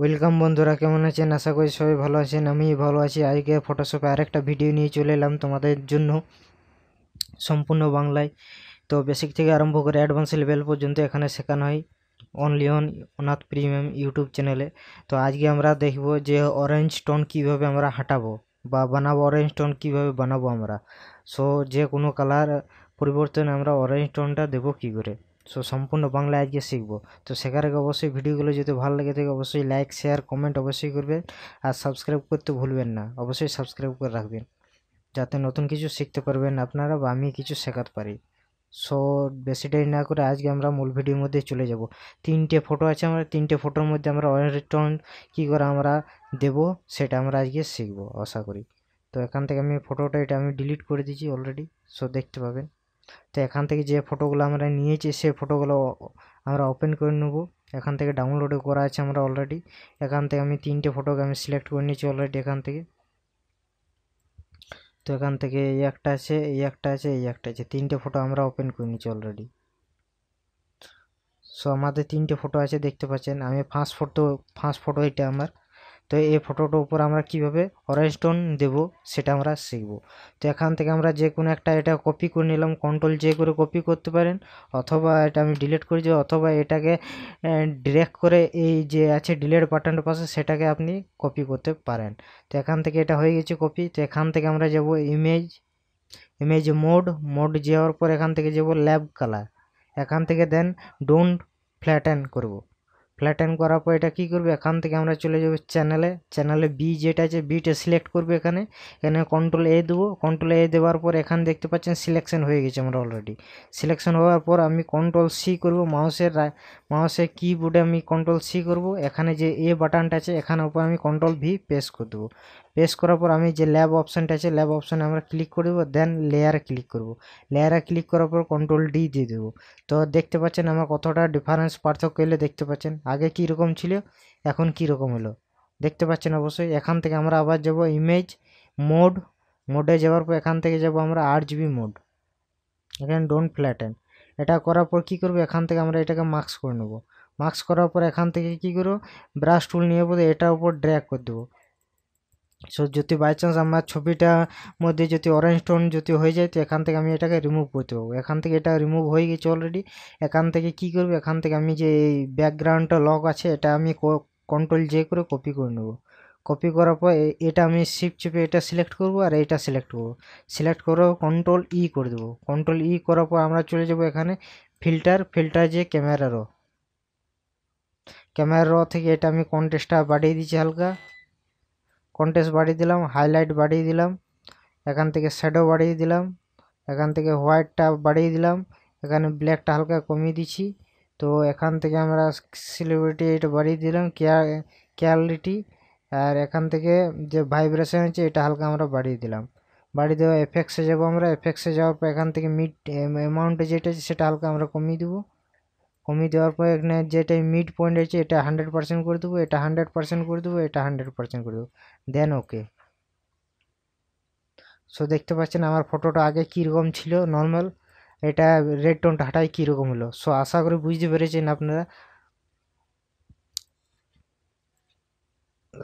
welcome বন্ধুরা কেমন আছেন আশা করি সবাই ভালো আছেন আমি ভালো আছি আজকে ফটোশপে আরেকটা ভিডিও নিয়ে চলে এলাম তোমাদের জন্য সম্পূর্ণ বাংলায় তো বেসিক থেকে আরম্ভ করে অ্যাডভান্স লেভেল পর্যন্ত এখানে শেখানো হয় only on Anath premium YouTube চ্যানেলে তো আজকে আমরা দেখব যে অরেঞ্জ টোন কীভাবে আমরা হাঁটাবো বা বানাবো অরেঞ্জ টোন কীভাবে বানাবো আমরা সো যে কোনো কালার পরিবর্তন আমরা অরেঞ্জ টোনটা দেবো কী করে সো সম্পূর্ণ বাংলা আজকে শিখব তো শেখার অবশ্যই ভিডিওগুলো যদি ভালো লাগে থাকে অবশ্যই লাইক শেয়ার কমেন্ট অবশ্যই করবেন আর সাবস্ক্রাইব করতে ভুলবেন না অবশ্যই সাবস্ক্রাইব করে রাখবেন যাতে নতুন কিছু শিখতে পারবেন আপনারা বা আমি কিছু শেখাতে পারি সো বেশি দেরি না করে আজকে আমরা মূল ভিডিওর মধ্যে চলে যাব তিনটে ফটো আছে আমরা তিনটে ফটোর মধ্যে আমরা অয়েল রিটার্ন কী করে আমরা দেব সেটা আমরা আজকে শিখব আশা করি তো এখান থেকে আমি ফটোটা এটা আমি ডিলিট করে দিয়েছি অলরেডি সো দেখতে পাবেন তো এখান থেকে যে ফটোগুলো আমরা নিয়েছি সে ফটোগুলো আমরা ওপেন করে নেব এখান থেকে ডাউনলোড করা আছে আমরা অলরেডি এখান থেকে আমি তিনটে ফটোকে আমি সিলেক্ট করে নিয়েছি অলরেডি এখান থেকে তো এখান থেকে এই একটা আছে এই একটা আছে এই একটা আছে তিনটে ফটো আমরা ওপেন করে নিয়েছি অলরেডি সো আমাদের তিনটে ফটো আছে দেখতে পাচ্ছেন আমি ফার্স্ট ফটো ফার্স্ট ফটো এটা আমার তো এই ফটোটার উপর আমরা কিভাবে অরেঞ্জ টোন দেব সেটা আমরা শিখব তো এখান থেকে আমরা যে কোনো একটা এটা কপি করে নিলাম কন্ট্রোল যে করে কপি করতে পারেন অথবা এটা আমি ডিলিট করে দিই অথবা এটাকে ডিরেক্ট করে এই যে আছে ডিলেট বাটনটার পাশে সেটাকে আপনি কপি করতে পারেন তো এখান থেকে এটা হয়ে গেছে কপি তো এখান থেকে আমরা যাব ইমেজ ইমেজ মোড মোড যাওয়ার পর এখান থেকে যাব ল্যাব কালার এখান থেকে দেন ডোন্ট ফ্ল্যাটেন করব ফ্ল্যাটেন করার পর এটা কী করবে এখান থেকে আমরা চলে যাবো চ্যানেলে চ্যানেলে বি যেটা আছে বিটা সিলেক্ট করবে এখানে এখানে কন্ট্রোল এ দেবো কন্ট্রোল এ দেওয়ার পর এখানে দেখতে পাচ্ছেন সিলেকশন হয়ে গেছে আমরা অলরেডি সিলেকশন হওয়ার পর আমি কন্ট্রোল সি করব মাউসের মাউসের কিবোর্ডে আমি কন্ট্রোল সি করব এখানে যে এ বাটনটা আছে এখানে উপর আমি কন্ট্রোল ভি প্রেস করে দেবো পেস্ট করার পর আমি যে ল্যাব অপশানটা আছে ল্যাব অপশানে আমরা ক্লিক করে দেবো দেন লেয়ারে ক্লিক করব লেয়ারে ক্লিক করার পর কন্ট্রোল ডি দিয়ে দেবো তো দেখতে পাচ্ছেন আমার কতটা ডিফারেন্স পার্থক্য এলে দেখতে পাচ্ছেন আগে কীরকম ছিল এখন রকম হলো দেখতে পাচ্ছেন অবশ্যই এখান থেকে আমরা আবার যাব ইমেজ মোড মোডে যাওয়ার পর এখান থেকে যাব আমরা আট জিবি মোড এখানে ডোন্ট ফ্ল্যাটেন এটা করার পর কি করব এখান থেকে আমরা এটাকে মাস্ক করে নেবো মাস্ক করার পর এখান থেকে কি করব ব্রাশ টুল নিয়ে বোধ এটার উপর ড্র্যাগ করে দেবো সো যদি বাই চান্স আমার ছবিটা মধ্যে যদি অরেঞ্জ টোন যদি হয়ে যায় তো এখান থেকে আমি এটাকে রিমুভ করতে পারবো এখান থেকে এটা রিমুভ হয়ে গেছে অলরেডি এখান থেকে কি করবো এখান থেকে আমি যে এই ব্যাকগ্রাউন্ডটা লক আছে এটা আমি কন্ট্রোল জে করে কপি করে নেব কপি করার পর এটা আমি শিপ চেপে এটা সিলেক্ট করব আর এটা সিলেক্ট করবো সিলেক্ট করে কন্ট্রোল ই করে দেবো কন্ট্রোল ই e করার পর আমরা চলে যাব এখানে ফিল্টার ফিল্টার যে ক্যামেরা র ক্যামেরা র থেকে এটা আমি কন্টেস্টটা বাড়িয়ে দিচ্ছি হালকা কন্টেস্ট বাড়িয়ে দিলাম হাইলাইট বাড়িয়ে দিলাম এখান থেকে শ্যাডো বাড়িয়ে দিলাম এখান থেকে হোয়াইটটা বাড়িয়ে দিলাম এখানে ব্ল্যাকটা হালকা কমিয়ে দিচ্ছি তো এখান থেকে আমরা সেলিব্রিটি এটা বাড়িয়ে দিলাম কেয়ার কেয়ারলিটি আর এখান থেকে যে ভাইব্রেশন আছে এটা হালকা আমরা বাড়িয়ে দিলাম বাড়িয়ে দেওয়া এফেক্সে যাবো আমরা এফেক্সে যাওয়ার পর এখান থেকে মিড অ্যামাউন্টে যেটা আছে সেটা হালকা আমরা কমিয়ে দেবো কমিয়ে দেওয়ার পর এখানে যেটা মিড পয়েন্ট আছে এটা হান্ড্রেড পার্সেন্ট করে দেবো এটা হান্ড্রেড পার্সেন্ট করে দেবো এটা হান্ড্রেড পার্সেন্ট করে দেবো দেন ওকে সো দেখতে পাচ্ছেন আমার ফটোটা আগে কীরকম ছিল নর্মাল এটা রেড টোনটা হাঁটায় কীরকম হলো সো আশা করি বুঝতে পেরেছেন আপনারা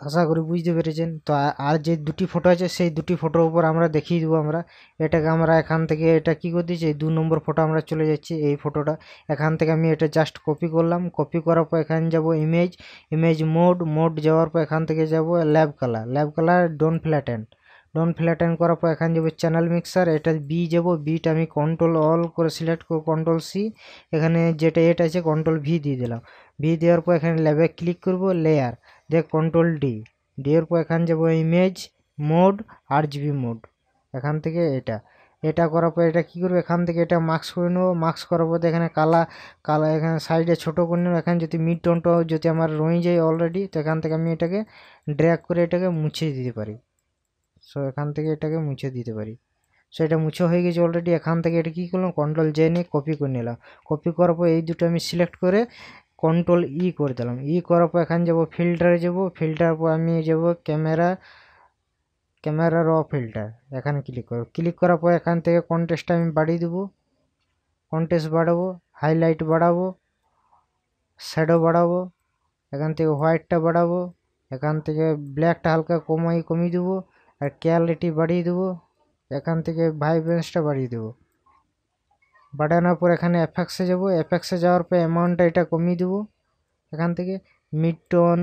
আশা করি বুঝতে পেরেছেন তো আর যে দুটি ফটো আছে সেই দুটি ফটোর উপর আমরা দেখিয়ে দেবো আমরা এটাকে আমরা এখান থেকে এটা কি করে দিচ্ছি দু নম্বর ফটো আমরা চলে যাচ্ছি এই ফটোটা এখান থেকে আমি এটা জাস্ট কপি করলাম কপি করার পর এখানে যাব ইমেজ ইমেজ মোড মোড যাওয়ার পর এখান থেকে যাব lab colour lab colour don't flattened don't flatten করার পর এখানে যাব চ্যানেল মিক্সার এটা বি যাব বিটা আমি কন্ট্রোল অল করে সিলেক্ট করে কন্ট্রোল সি এখানে যেটা এটা আছে কন্ট্রোল ভি দিয়ে দিলাম বি দেওয়ার পর এখানে ল্যাবে ক্লিক করব লেয়ার দে কন্ট্রোল ডি এর পর এখানে যাবো image mode R GB mode এখান থেকে এটা এটা করার পর এটা কী করবো এখান থেকে এটা মাস্ক করে নেবো মাস্ক করার পর এখানে কালা কালা এখানে সাইডে ছোটো করে নেবো এখানে যদি মিড টোনটা যদি আমার রয়ে যায় অলরেডি তো এখান থেকে আমি এটাকে ড্র্যাগ করে এটাকে মুছে দিতে পারি সো এখান থেকে এটাকে মুছে দিতে পারি সো এটা মুছে হয়ে গেছে অলরেডি এখান থেকে এটা কী করলাম কন্ট্রোল জেনে নিয়ে কপি করে নিলাম কপি করার পর এই দুটো আমি সিলেক্ট করে কন্ট্রোল ই e করে দিলাম ই e করার পর এখানে যাবো ফিল্টারে যাবো ফিল্টার পর আমি যাব ক্যামেরা ক্যামেরা র ফিল্টার এখানে ক্লিক করব ক্লিক করার পর এখান থেকে কন্টেস্টটা আমি বাড়িয়ে দেবো কন্টেস্ট বাড়াবো হাইলাইট বাড়াবো শ্যাডো বাড়াবো এখান থেকে হোয়াইটটা বাড়াবো এখান থেকে ব্ল্যাকটা হালকা কমাই কমিয়ে দেবো আর ক্যালিটি বাড়িয়ে দেবো এখান থেকে ভাইব্রেন্সটা বাড়িয়ে দেবো বাড়ানোর পর এখানে অ্যাফেক্সে যাব অ্যাফেক্সে যাওয়ার পর অ্যামাউন্টটা এটা কমিয়ে দেবো এখান থেকে মিড টোন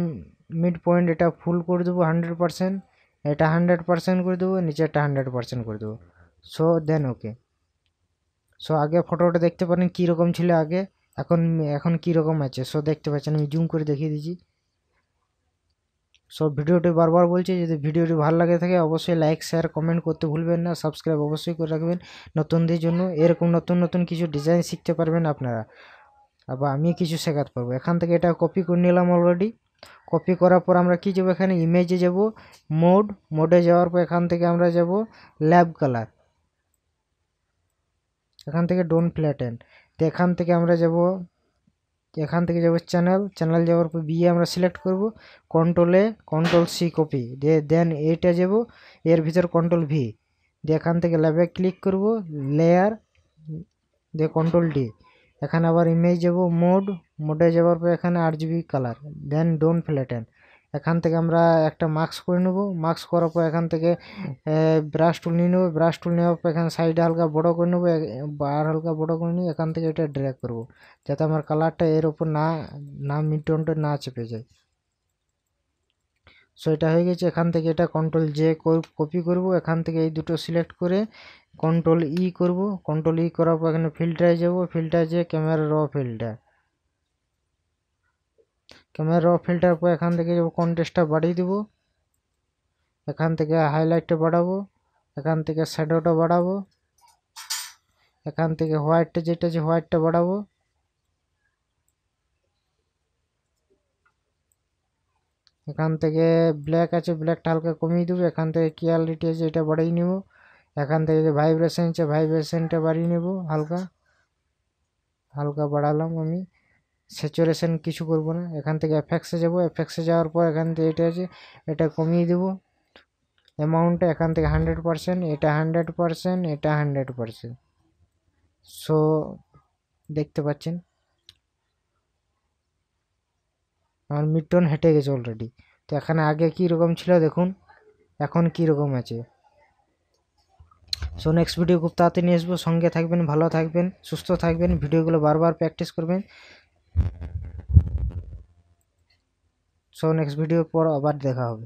মিড পয়েন্ট এটা ফুল করে দেবো হান্ড্রেড পারসেন্ট এটা হান্ড্রেড পারসেন্ট করে দেবো নিচেরটা হান্ড্রেড পারসেন্ট করে দেবো সো দেন ওকে সো আগে ফটোটা দেখতে পারেন কীরকম ছিল আগে এখন এখন কীরকম আছে সো দেখতে পাচ্ছেন আমি জুম করে দেখিয়ে দিচ্ছি সব ভিডিওটি বারবার বলছি যদি ভিডিওটি ভালো লাগে থাকে অবশ্যই লাইক শেয়ার কমেন্ট করতে ভুলবেন না সাবস্ক্রাইব অবশ্যই করে রাখবেন নতুনদের জন্য এরকম নতুন নতুন কিছু ডিজাইন শিখতে পারবেন আপনারা আবার আমি কিছু শেখাতে পারবো এখান থেকে এটা কপি করে নিলাম অলরেডি কপি করার পর আমরা কি যাবো এখানে ইমেজে যাব মোড মোডে যাওয়ার পর এখান থেকে আমরা যাব ল্যাব কালার এখান থেকে ডোন ফ্ল্যাটেন তো এখান থেকে আমরা যাব এখান থেকে যাবো চ্যানেল চ্যানেল যাওয়ার পর বিয়ে আমরা সিলেক্ট করব কন্ট্রোলে কন্ট্রোল সি কপি দে দেন এটা যাব এর ভিতর কন্ট্রোল ভি দিয়ে এখান থেকে ল্যাবে ক্লিক করব লেয়ার দিয়ে কন্ট্রোল ডি এখানে আবার ইমেজ যাব মোড মোডে যাওয়ার পর এখানে R GB colour then don't flatten এখান থেকে আমরা একটা মাস্ক করে নেবো মাস্ক করার পর এখান থেকে ব্রাশ টুল নিয়ে নেবো ব্রাশ টুল নেওয়ার পর এখানে সাইডে হালকা বড় করে নেবো আর হালকা বড়ো করে নিয়ে এখান থেকে এটা ড্র্যাক করবো যাতে আমার কালারটা এর ওপর না না মিডটনটা না চেপে যায় সো এটা হয়ে গেছে এখান থেকে এটা কন্ট্রোল জে কপি করব এখান থেকে এই দুটো সিলেক্ট করে কন্ট্রোল ই করব কন্ট্রোল ই করার পর এখানে ফিল্টারে যাবো ফিল্টার যে ক্যামেরা র ফিল্টার ক্যামেরা ফিল্টার পর এখান থেকে কন্টেস্টটা বাড়িয়ে দেবো এখান থেকে হাইলাইটটা বাড়াবো এখান থেকে শ্যাডোটা বাড়াবো এখান থেকে হোয়াইটটা যেটা আছে হোয়াইটটা বাড়াবো এখান থেকে ব্ল্যাক আছে ব্ল্যাকটা হালকা কমিয়ে দেবো এখান থেকে ক্লিয়ারিটি আছে এটা বাড়িয়ে নেব এখান থেকে যে ভাইব্রেশন আছে ভাইব্রেশনটা বাড়িয়ে নেব হালকা হালকা বাড়ালাম আমি স্যাচুরেশন কিছু করব না এখান থেকে এফেক্সে যাব এফেক্সে যাওয়ার পর এখান থেকে এটা আছে এটা কমিয়ে দেবো অ্যামাউন্টটা এখান থেকে হান্ড্রেড পারসেন্ট এটা হান্ড্রেড পারসেন্ট এটা হান্ড্রেড পারসেন্ট সো দেখতে পাচ্ছেন আমার মিডটন হেঁটে গেছে অলরেডি তো এখানে আগে কী রকম ছিল দেখুন এখন কী রকম আছে সো নেক্সট ভিডিও খুব তাড়াতাড়ি নিয়ে আসবো সঙ্গে থাকবেন ভালো থাকবেন সুস্থ থাকবেন ভিডিওগুলো বারবার প্র্যাকটিস করবেন सो नेक्स्ट भिडियो पर आज देखा हो